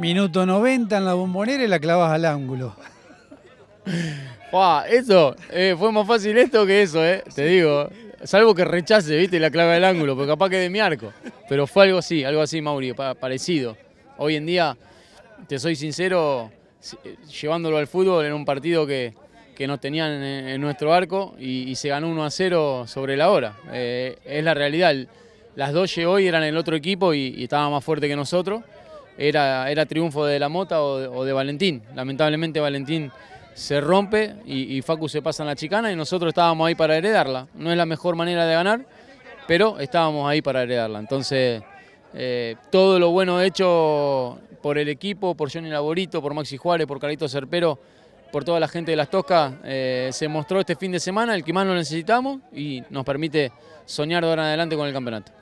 Minuto 90 en la bombonera y la clavas al ángulo. eso, eh, fue más fácil esto que eso, eh, te digo. Salvo que rechace, viste, la clave del ángulo, porque capaz que de mi arco. Pero fue algo así, algo así, Mauri, parecido. Hoy en día, te soy sincero, eh, llevándolo al fútbol en un partido que, no tenían en, nuestro arco y, se ganó 1 a 0 sobre la hora. Eh, es la realidad. Las llevo hoy eran el otro equipo y, y estaba más fuerte que nosotros era, triunfo de la Mota o de, Valentín. Lamentablemente Valentín se rompe y, Facu se pasa en la chicana y nosotros estábamos ahí para heredarla. No es la mejor manera de ganar, pero estábamos ahí para heredarla. Entonces, eh, todo lo bueno hecho por el equipo, por Johnny Laborito, por Maxi Juárez, por Carlito Cerpero, por toda la gente de Las Toscas, eh, se mostró este fin de semana el que más lo necesitamos y nos permite soñar de ahora en adelante con el campeonato.